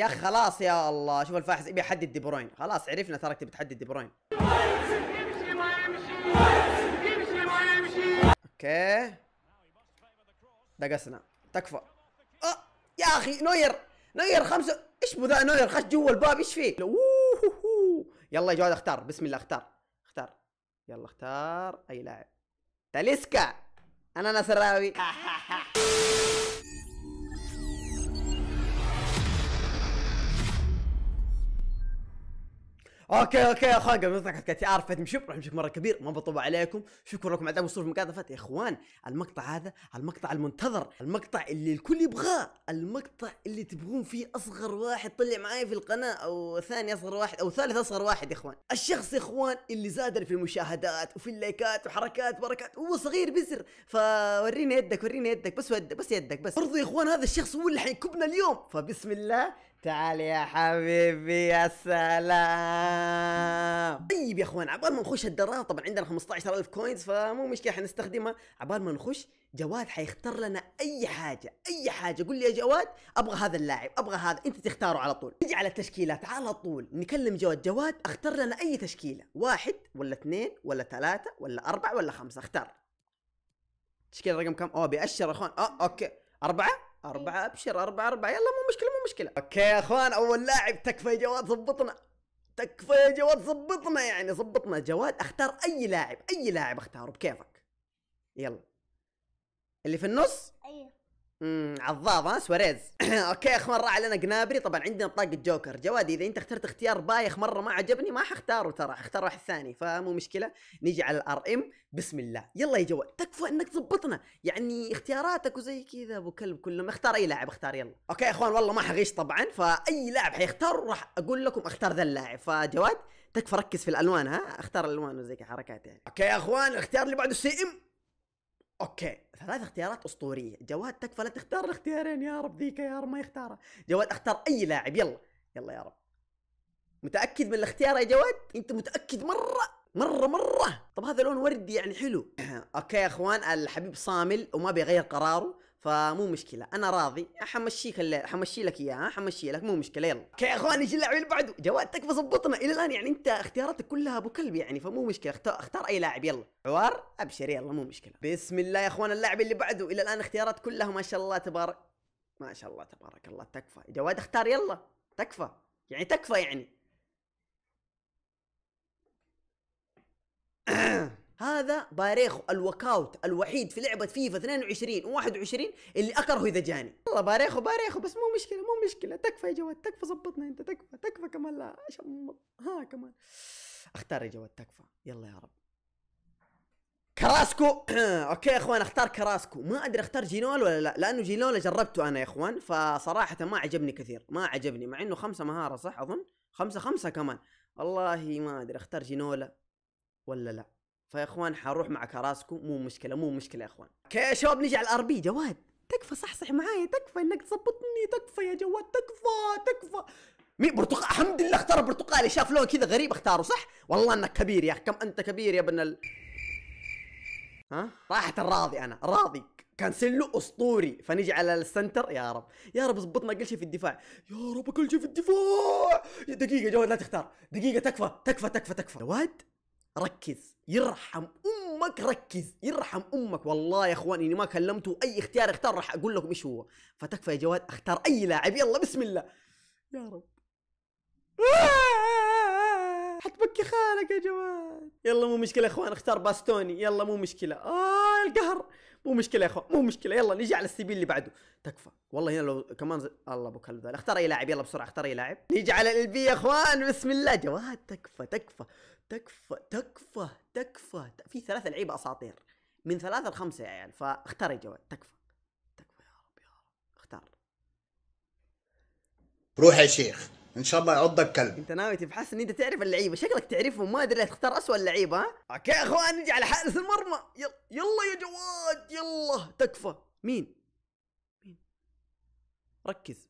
يا اخي خلاص يا الله شوف الفاحص ابي احدد دي بروين خلاص عرفنا ترى تبي تحدد دي بروين اوكي دقسنا تكفى أه يا اخي نوير نوير خمسة ايش بو ذا نوير خش جوا الباب ايش فيه يلا يا جواد اختار بسم الله اختار اختار يلا اختار اي لاعب تاليسكا انا نصراوي اوكي اوكي يا اخوان قبل ما نطلع كاتي ار فاتم شوف راح امشيك مره كبير ما بطوب عليكم شكرا لكم على دعم وصول المقاطع يا اخوان المقطع هذا المقطع المنتظر المقطع اللي الكل يبغاه المقطع اللي تبغون فيه اصغر واحد طلع معي في القناه او ثاني اصغر واحد او ثالث اصغر واحد يا اخوان الشخص يا اخوان اللي زادني في المشاهدات وفي اللايكات وحركات بركات وهو صغير بزر فوريني يدك وريني يدك بس يدك بس يدك بس برضو يا اخوان هذا الشخص هو اللي حيكبنا اليوم فبسم الله تعال يا حبيبي يا سلام طيب يا اخوان عبال ما نخش الدراهم طبعا عندنا 15000 كوينز فمو مشكله حنستخدمها عبال ما نخش جواد حيختار لنا اي حاجه اي حاجه قول لي يا جواد ابغى هذا اللاعب ابغى هذا انت تختاره على طول نجي على التشكيلات على طول نكلم جواد جواد اختار لنا اي تشكيله واحد ولا اثنين ولا ثلاثه ولا اربعه ولا خمسه اختار تشكيله رقم كم اوه بيأشر يا اخوان اوه اوكي اربعه أربعة إيه. أبشر أربعة أربعة يلا مو مشكلة مو مشكلة أوكي يا أخوان أول لاعب تكفى يا جواد ظبطنا تكفى يا جواد ظبطنا يعني ظبطنا جواد اختار أي لاعب أي لاعب اختاره بكيفك يلا اللي في النص أيوه امم عظاظ ها سواريز اوكي اخ مره علينا قنابري طبعا عندنا بطاقه جوكر جوادي اذا انت اخترت اختيار بايخ مره ما عجبني ما حختاره ترى حختار واحد ثاني فمو مشكله نيجي على الار ام بسم الله يلا يا جواد تكفى انك تظبطنا يعني اختياراتك وزي كذا ابو كلب كل ما اختار اي لاعب اختار يلا اوكي يا اخوان والله ما حغيش طبعا فاي لاعب حيختار راح اقول لكم اختار ذا اللاعب فجواد تكفى ركز في الالوان ها اختار الالوان وزي كذا حركات يعني اوكي يا اخوان الاختيار اللي بعده سي ام اوكي ثلاث اختيارات اسطوريه جواد تكفى لا تختار الاختيارين يا رب ذيك يا رب ما يختارها جواد اختار اي لاعب يلا يلا يا رب متاكد من الاختيار يا جواد انت متاكد مره مره مره طب هذا لون وردي يعني حلو اوكي يا اخوان الحبيب صامل وما بيغير قراره فمو مشكله انا راضي حمشيك الليل حمشي لك اياها حمشي لك مو مشكله يلا يا اخواني شو اللاعبين اللي بعده جواد تكفى ظبطنا الى الان يعني انت اختياراتك كلها ابو كلب يعني فمو مشكله اختار, اختار اي لاعب يلا عوار ابشر يلا مو مشكله بسم الله يا اخوان اللاعب اللي بعده الى الان اختيارات كلها ما شاء الله تبارك ما شاء الله تبارك الله تكفى جواد اختار يلا تكفى يعني تكفى يعني هذا باريخو الوكاوت الوحيد في لعبه فيفا 22 و21 اللي اكرهه اذا جاني والله باريخو باريخو بس مو مشكله مو مشكله تكفى يا جواد تكفى ظبطنا انت تكفى تكفى كمان لا شمط ها كمان اختار يا جواد تكفى يلا يا رب كراسكو اوكي يا اخوان اختار كراسكو ما ادري اختار جينول ولا لا لانه جينول جربته انا يا اخوان فصراحه ما عجبني كثير ما عجبني مع انه خمسه مهاره صح اظن خمسه خمسه كمان والله ما ادري اختار جينولا ولا لا فيا اخوان حروح مع كراسكو مو مشكله مو مشكله يا اخوان يا شباب نجي على الار بي جواد تكفى صحصح معايا تكفى انك تظبطني تكفى يا جواد تكفى تكفى مين برتقال الحمد لله اختار برتقالي شاف لون كذا غريب اختاره صح والله انك كبير يا اخي كم انت كبير يا ابن ال ها راحت الراضي انا راضي كانسلو اسطوري فنجي على السنتر يا رب يا رب ظبطنا كل شيء في الدفاع يا رب كل شيء في الدفاع دقيقه جواد لا تختار دقيقه تكفى تكفى تكفى تكفى جواد ركز يرحم امك ركز يرحم امك والله يا اخوان اني ما كلمته اي اختيار اختار راح اقول لكم ايش هو فتكفى يا جواد اختار اي لاعب يلا بسم الله يا رب آه! حتبكي خالك يا جواد يلا مو مشكله يا اخوان اختار باستوني يلا مو مشكله اه القهر مو مشكله يا اخوان مو مشكله يلا نجي على السبيل اللي بعده تكفى والله هنا لو كمان ز... الله ابو كلب اختار اي لاعب يلا بسرعه اختار اي لاعب نيجي على البي يا اخوان بسم الله جواد تكفى تكفى تكفى تكفى تكفى في ثلاثة لعيبة أساطير من ثلاثة لخمسة يا عيال فاختار يا جواد تكفى تكفى يا رب يا رب اختار روح يا شيخ ان شاء الله يعضك كلب انت ناوي تبحث ان انت تعرف اللعيبه شكلك تعرفهم ما ادري ليه تختار اسوء اللعيبه ها اوكي يا اخوان نجي على حارس المرمى يلا يلا يا جواد يلا تكفى مين مين ركز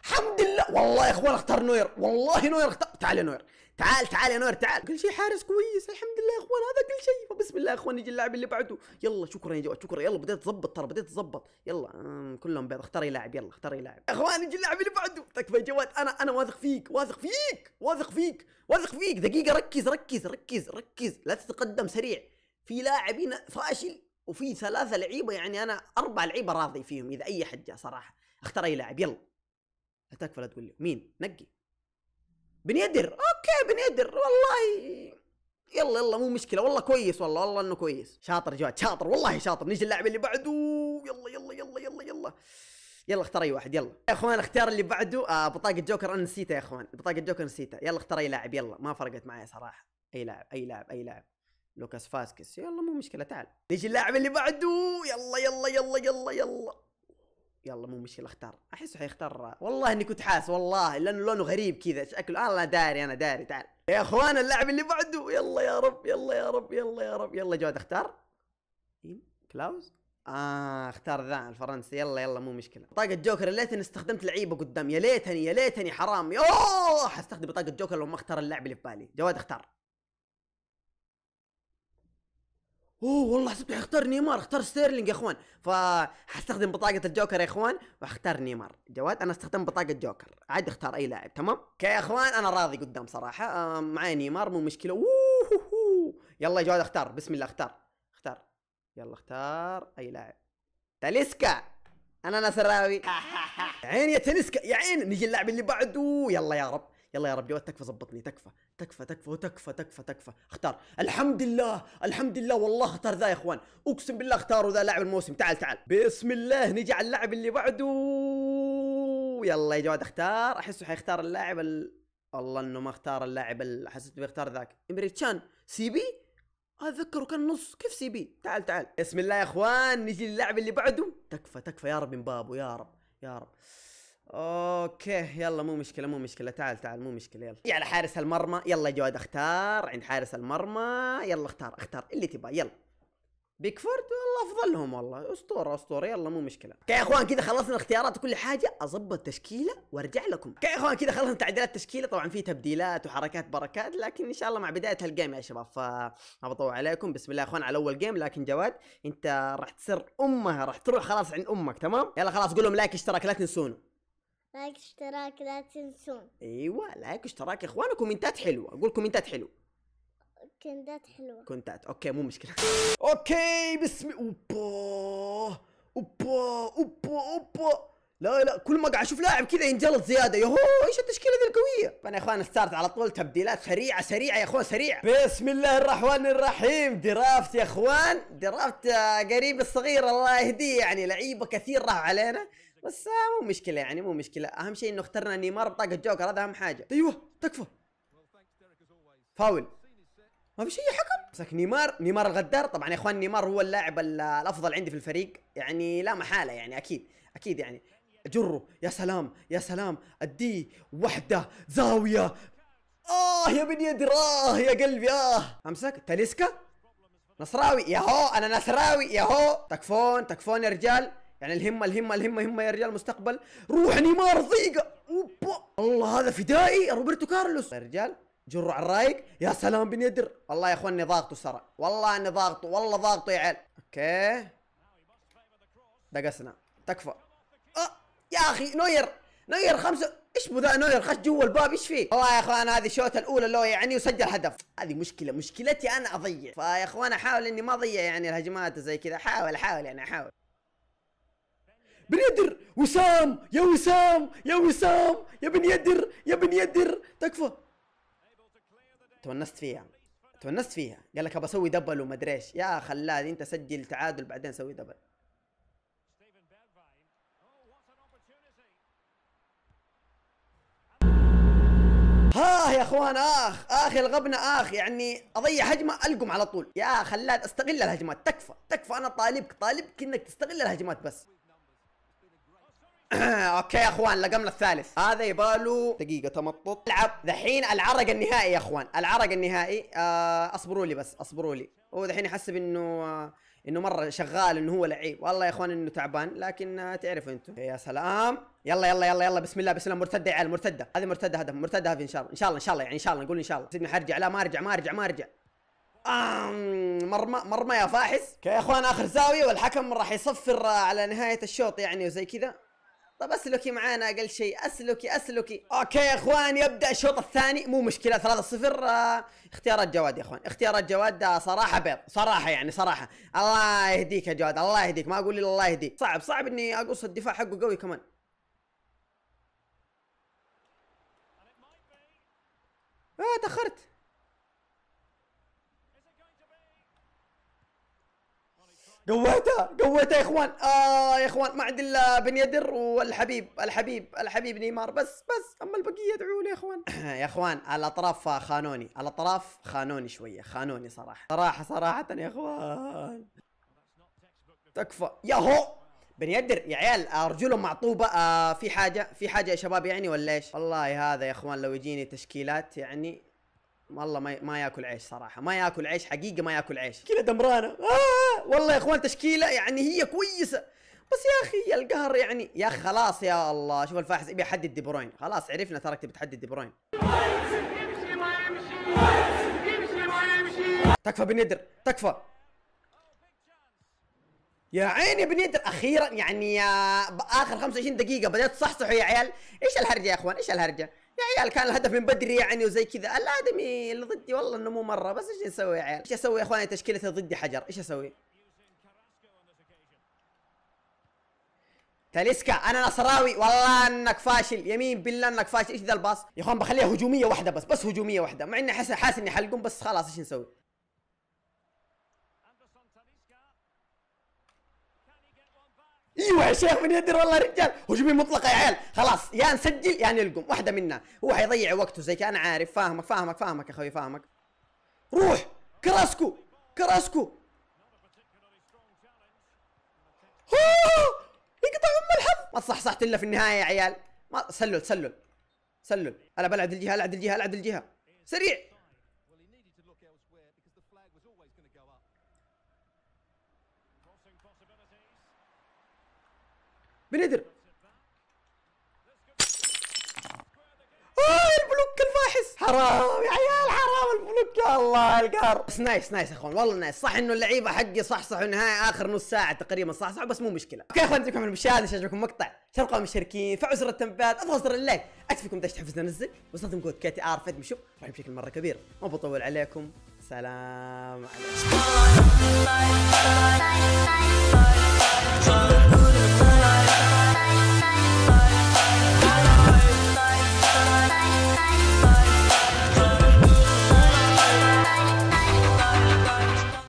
الحمد لله والله يا اخوان اختار نوير والله نوير اختار تعال يا نوير تعال تعال يا نور تعال كل شيء حارس كويس الحمد لله يا اخوان هذا كل شيء فبسم الله يا اخوان يجي اللاعب اللي بعده يلا شكرا يا جواد شكرا يلا بديت تظبط ترى بديت تظبط يلا كلهم بيض اختار لاعب يلا اختار لاعب يا اخوان يجي اللاعب اللي بعده تكفى طيب يا جواد انا انا واثق فيك واثق فيك واثق فيك واثق فيك دقيقه ركز ركز ركز ركز لا تتقدم سريع في لاعب هنا فاشل وفي ثلاثة لعيبة يعني أنا أربع لعيبة راضي فيهم إذا أي حد جاء صراحة اختار أي لاعب يلا لا تكفى لا تقول لي مين نقي بن يدر آه، يا ابن يدر والله يلا يلا مو مشكله والله كويس والله والله انه كويس شاطر جواد شاطر والله شاطر نيجي اللاعب اللي بعده يلا يلا يلا يلا يلا يلا اختار اي واحد يلا يا اخوان اختار اللي بعده آه بطاقه جوكر انا نسيتها يا اخوان بطاقه جوكر نسيتها يلا اختار اي لاعب يلا ما فرقت معي صراحه اي لاعب اي لاعب اي لاعب لوكاس فاسكس يلا مو مشكله تعال نجي اللاعب اللي بعده يلا يلا يلا يلا يلا, يلا. يلا مو مشكله اختار احسه حيختار والله اني كنت حاس والله لانه لونه غريب كذا شكله انا آه، داري انا داري تعال يا اخوان اللاعب اللي بعده يلا يا رب يلا يا رب يلا يا رب يلا جواد اختار إيه، كلاوز اه اختار ذا الفرنسي يلا يلا مو مشكله بطاقه جوكر ليتني استخدمت لعيبه قدام يا ليتني يا ليتني حرام اوه حستخدم بطاقه جوكر لو ما اختار اللاعب اللي في بالي جواد اختار اوه والله حسبت حيختار نيمار اختار ستيرلينج يا اخوان فحستخدم بطاقه الجوكر يا اخوان واختار نيمار جواد انا استخدم بطاقه جوكر عادي اختار اي لاعب تمام اوكي يا اخوان انا راضي قدام صراحه آه، معايا نيمار مو مشكله اوه يلا يا جواد اختار بسم الله اختار اختار يلا اختار اي لاعب تاليسكا انا نصراوي يا عين يا تاليسكا يا عين نجي اللاعب اللي بعده يلا يا رب يلا يا رب جواد تكفى زبطني تكفى تكفى تكفى وتكفى تكفى تكفى اختار الحمد لله الحمد لله والله اختار ذا يا اخوان اقسم بالله اختاروا ذا لاعب الموسم تعال تعال بسم الله نجي على اللاعب اللي بعده يلا يا جواد اختار احسه حيختار اللاعب ال... والله انه ما اختار اللاعب ال... حسيت بيختار ذاك امريتشان سي بي اتذكره كان نص كيف سي بي تعال تعال بسم الله يا اخوان نجي للاعب اللي بعده تكفى تكفى يا رب مبابو يا رب يا رب اوكي يلا مو مشكله مو مشكله تعال تعال مو مشكله يلا يلا حارس المرمى يلا جواد اختار عند حارس المرمى يلا اختار اختار اللي تبغاه يلا بيكفورد والله افضلهم والله اسطوره اسطوره يلا مو مشكله اوكي يا اخوان كذا خلصنا اختيارات وكل حاجه اظبط تشكيله وارجع لكم اوكي يا اخوان كذا خلصنا تعديلات تشكيله طبعا في تبديلات وحركات بركات لكن ان شاء الله مع بدايه الجيم يا شباب ما بطول عليكم بسم الله يا اخوان على اول جيم لكن جواد انت راح تصير امها راح تروح خلاص عند امك تمام يلا خلاص قول لهم لايك اشتراك لا تنسونه لايك اشتراك لا تنسون ايوه لايك اشتراك يا اخوان وكومنتات حلوه اقول كومنتات حلوه كومنتات حلوه كومنتات اوكي مو مشكله اوكي بسم اوبا اوبا اوبا اوبا لا لا كل ما قاعد اشوف لاعب كذا ينجلط زياده يهو ايش التشكيله ذي القويه فانا يا اخوان ستارت على طول تبديلات سريعه سريعه يا اخوان سريعه بسم الله الرحمن الرحيم درافت يا اخوان درافت قريب الصغير الله يهديه يعني لعيبه كثير راح علينا بس آه، مو مشكله يعني مو مشكله اهم شيء انه اخترنا نيمار بطاقه جوكر هذا اهم حاجه ايوه تكفى فاول ما في شيء حكم مسك نيمار نيمار الغدار طبعا يا اخوان نيمار هو اللاعب الافضل عندي في الفريق يعني لا محاله يعني اكيد اكيد يعني جره يا سلام يا سلام اديه وحده زاويه اه يا بن يدر اه يا قلبي اه امسك تاليسكا نصراوي يا هو انا نصراوي يا هو تكفون تكفون يا رجال يعني الهمه الهمه الهمه الهمه يا رجال مستقبل روح نيمار ضيقه اوبا الله هذا فدائي روبرتو كارلوس يا رجال جرو على الرايق يا سلام بن يدر والله يا اخواني ضاغطه سرى والله اني ضاغطه والله ضاغطه يا عيال اوكي دقسنا تكفى أه يا اخي نوير نوير خمسه ايش بو ذا نوير خش جوا الباب ايش فيه؟ والله يا اخوان هذه الشوطه الاولى لو يعني وسجل هدف هذه مشكله مشكلتي انا اضيع فيا اخوان احاول اني ما اضيع يعني الهجمات زي كذا احاول احاول يعني احاول بن يدر وسام يا وسام يا وسام يا بن يدر يا بن يدر تكفى تونست فيها تونست فيها قال لك ابى اسوي دبل وما ادري ايش يا خلاد انت سجل تعادل بعدين سوي دبل ها يا اخوان اخ اخ الغبنة اخ يعني اضيع هجمه القم على طول يا خلاد استغل الهجمات تكفى تكفى انا طالبك طالبك انك تستغل الهجمات بس اوكي يا اخوان لقمنا الثالث هذا يباله دقيقه تمطط العب ذحين العرق النهائي يا اخوان العرق النهائي آه اصبروا لي بس اصبروا لي هو ذحين يحسب انه آه انه مره شغال انه هو لعيب والله يا اخوان انه تعبان لكن آه تعرفوا انتم يا سلام يلا يلا يلا يلا بسم الله بسم الله مرتده يا عيال مرتده هذه مرتده هدف مرتده هدف ان شاء الله ان شاء الله ان شاء الله يعني ان شاء الله نقول ان شاء الله سيبني حرجع لا ما ارجع ما ارجع ما ارجع مرمى مرمى يا فاحس يا اخوان اخر زاويه والحكم راح يصفر آه، على نهايه الشوط يعني وزي كذا طب اسلكي معانا اقل شيء اسلكي اسلكي اوكي يا اخوان يبدا الشوط الثاني مو مشكله 3 0 اختيارات جواد يا اخوان اختيارات جواد آه، صراحه بيض صراحه يعني صراحه الله يهديك يا جواد الله يهديك ما اقول الا الله يهديك صعب صعب اني اقص الدفاع حقه قوي كمان اه تاخرت قويته قويته يا اخوان اه يا اخوان ما عندي الا بن يدر والحبيب الحبيب الحبيب نيمار بس بس اما البقيه ادعوا لي يا اخوان يا اخوان الاطراف خانوني الاطراف خانوني شويه خانوني صراحه صراحه صراحه يا اخوان تكفى يا هو بن يدر يا عيال ارجلهم معطوبه آه في حاجه في حاجه يا شباب يعني ولا ايش والله هذا يا اخوان لو يجيني تشكيلات يعني والله ما ما ياكل عيش صراحه ما ياكل عيش حقيقه ما ياكل عيش كذا دمرانه آه والله يا اخوان تشكيله يعني هي كويسه بس يا اخي يا القهر يعني يا اخي خلاص يا الله شوف الفاحص ابي احدد دي بروين خلاص عرفنا ترك تبي تحدد دي بروين تكفى بندر تكفى يا عيني بندر اخيرا يعني اخر 25 دقيقه بدات تصحصحوا يا عيال ايش الهرجه يا اخوان ايش الهرجه عيال كان الهدف من بدري يعني وزي كذا الادمي اللي ضدي والله انه مو مره بس ايش نسوي يا عيال ايش اسوي يا اخواني تشكيلته ضدي حجر ايش اسوي تاليسكا انا نصراوي والله انك فاشل يمين بالله انك فاشل ايش ذا الباص يا اخوان بخليها هجوميه واحده بس بس هجوميه واحده مع اني حاسس اني حلقم بس خلاص ايش نسوي ايوه يا شيخ من يدري والله رجال هجومي مطلقه يا عيال خلاص يا نسجل يا نلقم واحده منا هو حيضيع وقته زي كان عارف فاهمك فاهمك فاهمك يا اخوي فاهمك روح كراسكو كراسكو يقطع ام الحظ ما صحت الا في النهايه يا عيال ما سلل سلل سلل انا بلعب الجهه العب الجهه العب الجهه سريع بندر البلوك الفاحص حرام يا عيال حرام البلوك يا الله القهر بس نايس نايس يا اخوان والله نايس صح انه اللعيبه حقي صح صح نهاية اخر نص ساعه تقريبا صح صح بس مو مشكله اوكي يا اخوان نترككم المشاهده اذا عجبكم مقطع تبقوا المشاركين فعلوا زر التنبيهات اضغطوا زر اللايك اكتفكم داش تحفزنا ننزل واستخدم كود كي تي ار فيد شوف راح بشكل مره كبير ما بطول عليكم سلام عليكم